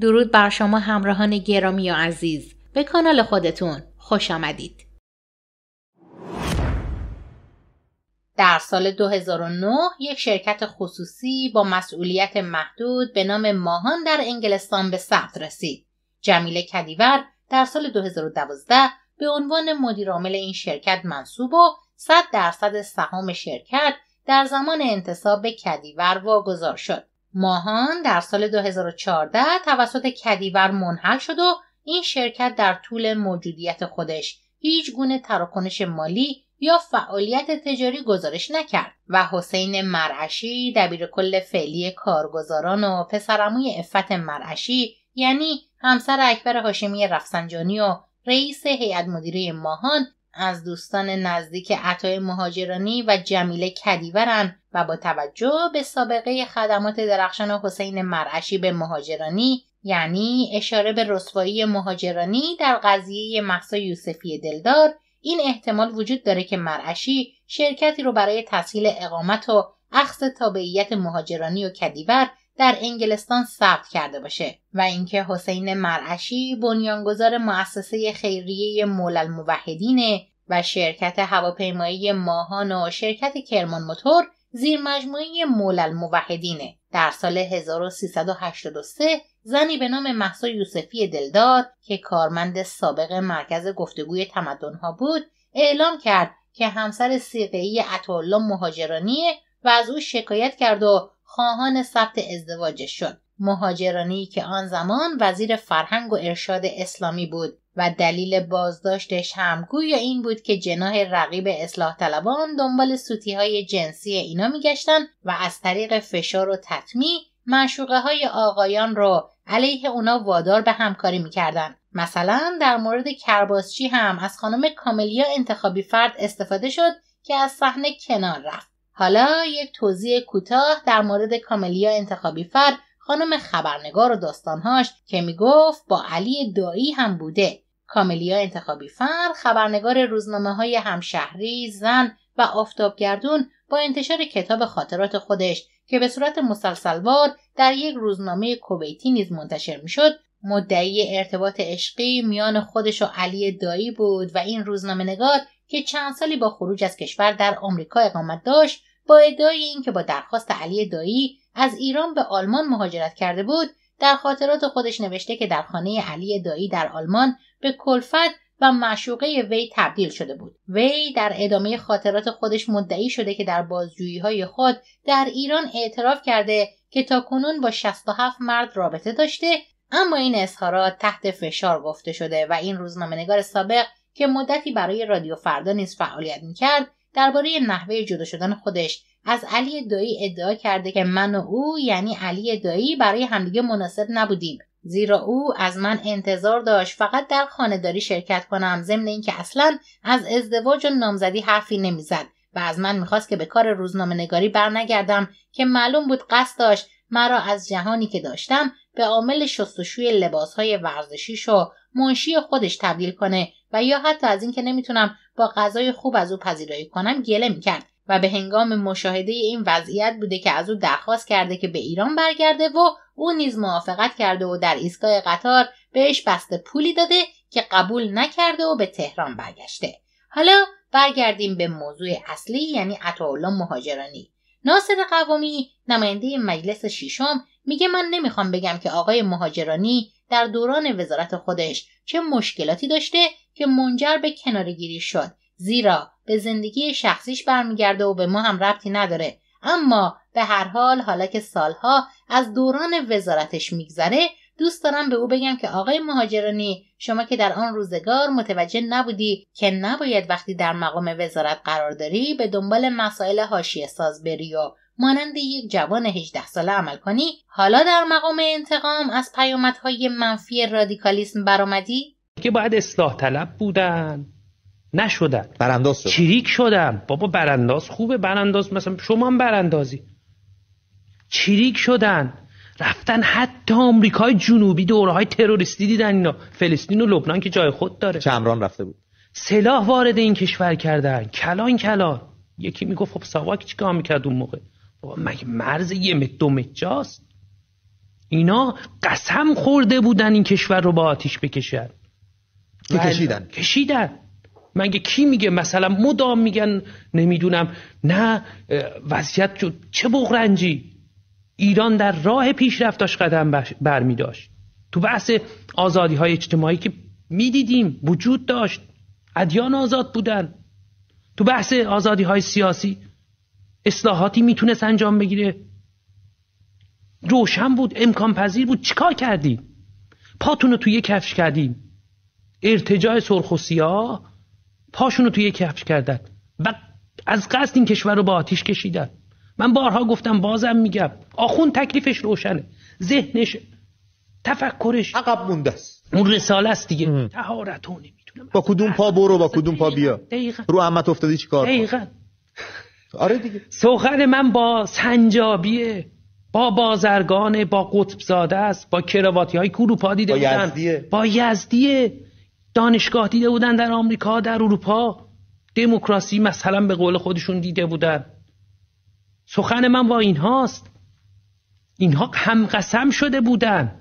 درود بر شما همراهان گرامی و عزیز به کانال خودتون خوش آمدید. در سال 2009 یک شرکت خصوصی با مسئولیت محدود به نام ماهان در انگلستان به ثبت رسید. جمیل کدیور در سال 2012 به عنوان مدیرعامل این شرکت منصوب و 100 درصد سهام شرکت در زمان انتصاب به کدیور واگذار شد. ماهان در سال 2014 توسط کدیور منحل شد و این شرکت در طول موجودیت خودش هیچ گونه تراکنش مالی یا فعالیت تجاری گزارش نکرد و حسین مرعشی دبیر کل فعلی کارگزاران و پسرموی افت مرعشی یعنی همسر اکبر هاشمی رفسنجانی و رئیس هیئت مدیره ماهان از دوستان نزدیک عطای مهاجرانی و جمیله کدیورن و با توجه به سابقه خدمات درخشان حسین مرعشی به مهاجرانی یعنی اشاره به رسوایی مهاجرانی در قضیه محسا یوسفی دلدار این احتمال وجود داره که مرعشی شرکتی رو برای تسهیل اقامت و اخذ تابعیت مهاجرانی و کدیور در انگلستان ثبت کرده باشه و اینکه حسین مرعشی بنیانگذار مؤسسه خیریه موحدینه و شرکت هواپیمایی ماهان و شرکت کرمان موتور زیر مجموعه موحدینه. در سال 1383 زنی به نام محسا یوسفی دلدار که کارمند سابق مرکز گفتگوی تمدنها بود اعلام کرد که همسر سیقهی اطولا مهاجرانیه و از او شکایت کرد و خواهان ثبت ازدواجش شد مهاجرانی که آن زمان وزیر فرهنگ و ارشاد اسلامی بود و دلیل بازداشتش هم گویا این بود که جناه رقیب اصلاح طلبان دنبال سوتی های جنسی اینا میگشتن و از طریق فشار و تطمی معشوقه های آقایان رو علیه اونا وادار به همکاری میکردن مثلا در مورد کرباسچی هم از خانم کاملیا انتخابی فرد استفاده شد که از صحنه کنار رفت حالا یک توضیح کوتاه در مورد کاملیا انتخابی فر خانم خبرنگار و داستانهاش که میگفت با علی دایی هم بوده کاملیا انتخابی فر خبرنگار روزنامه های همشهری زن و آفتابگردون با انتشار کتاب خاطرات خودش که به صورت مسلسلوار در یک روزنامه کویتی نیز منتشر میشد مدعی ارتباط عشقی میان خودش و علی دایی بود و این روزنامه نگار که چند سالی با خروج از کشور در آمریکا اقامت داشت با ادعای اینکه با درخواست علی دایی از ایران به آلمان مهاجرت کرده بود در خاطرات خودش نوشته که در خانه علی دایی در آلمان به کلفت و معشوقه وی تبدیل شده بود وی در ادامه خاطرات خودش مدعی شده که در بازجویی های خود در ایران اعتراف کرده که تا کنون با 67 مرد رابطه داشته اما این اظهارات تحت فشار گفته شده و این روزنامهنگار سابق که مدتی برای رادیو فردا نیز فعالیت میکرد درباره نحوه جدا شدن خودش از علی دایی ادعا کرده که من و او یعنی علی دایی برای همدیگه مناسب نبودیم زیرا او از من انتظار داشت فقط در خانهداری شرکت کنم ضمن اینکه اصلا از ازدواج و نامزدی حرفی نمیزد و از من میخواست که به کار روزنامه نگاری برنگردم که معلوم بود قصد داشت مرا از جهانی که داشتم به عامل شستشوی لباسهای ورزشیش و منشی خودش تبدیل کنه و یا حتی از اینکه نمیتونم با غذای خوب از او پذیرایی کنم گله میکرد و به هنگام مشاهده این وضعیت بوده که از او درخواست کرده که به ایران برگرده و او نیز موافقت کرده و در ایستگاه قطار بهش بسته پولی داده که قبول نکرده و به تهران برگشته حالا برگردیم به موضوع اصلی یعنی عطاالله مهاجرانی ناصر قوامی نماینده مجلس ششم میگه من نمیخوام بگم که آقای مهاجرانی در دوران وزارت خودش چه مشکلاتی داشته که منجر به کنارگیری شد زیرا به زندگی شخصیش برمیگرده و به ما هم ربطی نداره اما به هر حال حالا که سالها از دوران وزارتش میگذره دوست دارم به او بگم که آقای مهاجرانی شما که در آن روزگار متوجه نبودی که نباید وقتی در مقام وزارت قرار داری به دنبال مسائل حاشیه ساز بری و مانند یک جوان 18 ساله عمل کنی حالا در مقام انتقام از پیامدهای منفی رادیکالیسم برآمدی که باید اصلاح طلب بودن نشدن برانداز شد چریک شدم بابا برانداز خوبه برانداز مثلا شما هم براندازی چریک شدن رفتن حتی آمریکای جنوبی دوره های تروریستی دیدن اینا فلسطین و لبنان که جای خود داره چمران رفته بود سلاح وارد این کشور کردن کلان کلان یکی میگفت خب سواک چیکار میکرد اون موقع بابا مگه مرز یه مت دو جاست اینا قسم خورده بودن این کشور رو با آتیش بکشن که بله. کشیدن کشیدن کی میگه مثلا مدام میگن نمیدونم نه وضعیت چه بغرنجی ایران در راه پیشرفتاش قدم برمی داشت تو بحث آزادی های اجتماعی که میدیدیم وجود داشت ادیان آزاد بودن تو بحث آزادی های سیاسی اصلاحاتی میتونست انجام بگیره روشن بود امکان پذیر بود چیکار کردیم پاتون رو توی کفش کردیم ارتجاع سرخ و سیاه پاشون رو توی کفش کردن و از قصد این کشور رو با آتیش کشیدن من بارها گفتم بازم میگم آخون تکلیفش روشنه ذهنش تفکرش عقب مونده است اون رساله است دیگه تهارتو با کدوم پا برو با کدوم پا بیا دقیقا. رو احمد افتادی چیکار دقیقا آره دیگه سخن من با سنجابیه با بازرگانه با قطب زاده است با کرواتی های کوروپادی با یزدیه با یزدیه دانشگاه دیده بودن در آمریکا در اروپا دموکراسی مثلا به قول خودشون دیده بودن سخن من با اینهاست اینها هم قسم شده بودن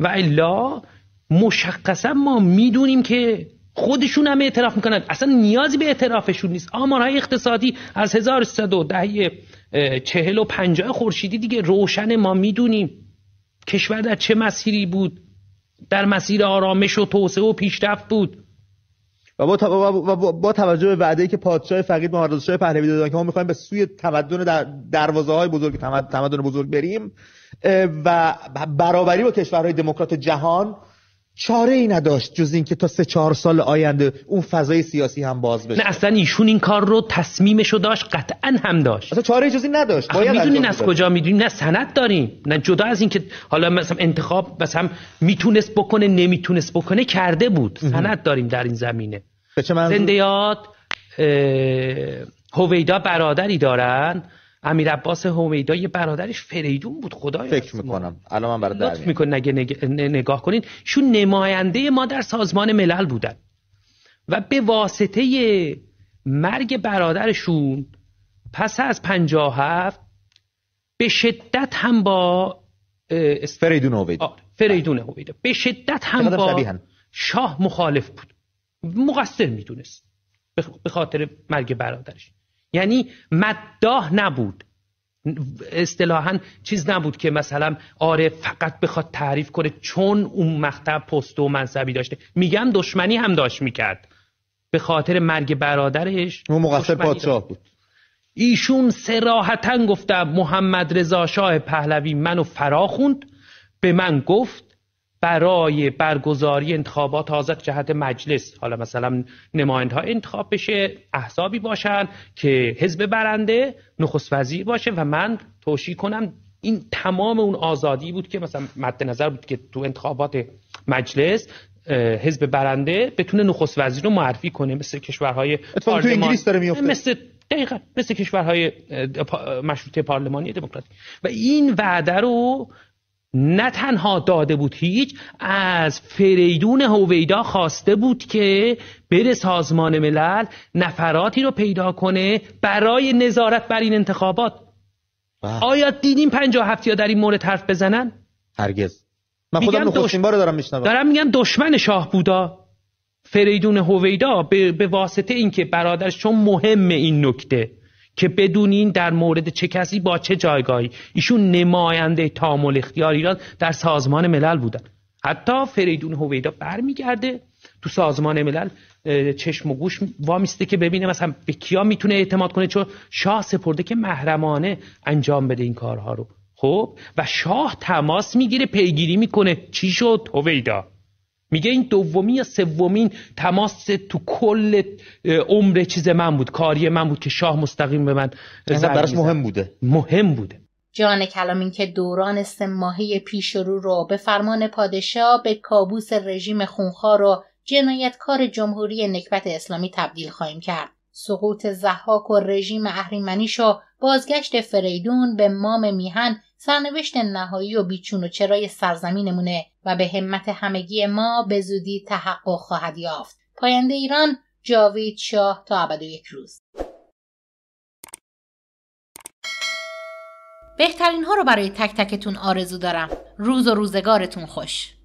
و الا مشخصا ما میدونیم که خودشون هم اعتراف میکنن اصلا نیازی به اعترافشون نیست آمارهای اقتصادی از 1310 چهل و پنجاه خورشیدی دیگه روشن ما میدونیم کشور در چه مسیری بود در مسیر آرامش و توسعه و پیشرفت بود و با, با, توجه به وعده‌ای که پادشاه فقید محمد شاه پهلوی دادن که ما می‌خوایم به سوی تمدن در دروازه های بزرگ تمدن بزرگ بریم و برابری با کشورهای دموکرات جهان چاره ای نداشت جز اینکه تا سه چهار سال آینده اون فضای سیاسی هم باز بشه نه اصلا ایشون این کار رو تصمیمش رو داشت قطعا هم داشت اصلا چاره ای جز این نداشت باید میدونین از کجا میدونی نه سند داریم نه جدا از اینکه حالا مثلا انتخاب مثلا میتونست بکنه نمیتونست بکنه کرده بود سند داریم در این زمینه به چه هویدا برادری دارن عباس حمیدا یه برادرش فریدون بود خدای فکر میکنم الان من برای لطف میکن نگه نگاه کنین شون نماینده ما در سازمان ملل بودن و به واسطه مرگ برادرشون پس از 57 به شدت هم با فریدون هویدا فریدون به شدت هم با شاه مخالف بود مقصر میدونست به خاطر مرگ برادرش یعنی مداح نبود اصطلاحا چیز نبود که مثلا آره فقط بخواد تعریف کنه چون اون مقطع پست و منصبی داشته میگم دشمنی هم داشت میکرد به خاطر مرگ برادرش اون مقصر پادشاه بود ایشون سراحتا گفته محمد رضا شاه پهلوی منو فرا خوند به من گفت برای برگزاری انتخابات آزاد جهت مجلس حالا مثلا نمایندها انتخاب بشه احزابی باشن که حزب برنده نخست وزیر باشه و من توشی کنم این تمام اون آزادی بود که مثلا مد نظر بود که تو انتخابات مجلس حزب برنده بتونه نخست وزیر رو معرفی کنه مثل کشورهای تو انگلیس داره میفته مثل دقیقا مثل کشورهای مشروطه پارلمانی دموکراتیک و این وعده رو نه تنها داده بود هیچ از فریدون هویدا خواسته بود که بره سازمان ملل نفراتی رو پیدا کنه برای نظارت بر این انتخابات بله. آیا دیدین پنجاه هفتی ها در این مورد حرف بزنن؟ هرگز من خودم نخستین بار دارم میشنم دارم میگم دشمن شاه بودا فریدون هویدا به, به واسطه اینکه برادرش چون مهم این نکته که بدونین در مورد چه کسی با چه جایگاهی ایشون نماینده تامل اختیار ایران در سازمان ملل بودن حتی فریدون هویدا برمیگرده تو سازمان ملل چشم و گوش وامیسته که ببینه مثلا به کیا میتونه اعتماد کنه چون شاه سپرده که محرمانه انجام بده این کارها رو خب و شاه تماس میگیره پیگیری میکنه چی شد هویدا میگه این دومی یا سومین تماس تو کل عمر چیز من بود کاری من بود که شاه مستقیم به من براش مهم بوده مهم بوده جان کلامین که دوران سه ماهی پیش رو رو به فرمان پادشاه به کابوس رژیم خونخوار و جنایتکار جمهوری نکبت اسلامی تبدیل خواهیم کرد سقوط زحاک و رژیم اهریمنیش و بازگشت فریدون به مام میهن سرنوشت نهایی و بیچون و چرای سرزمینمونه و به همت همگی ما به زودی تحقق خواهد یافت پاینده ایران جاوید شاه تا ابد یک روز بهترین ها رو برای تک تکتون آرزو دارم روز و روزگارتون خوش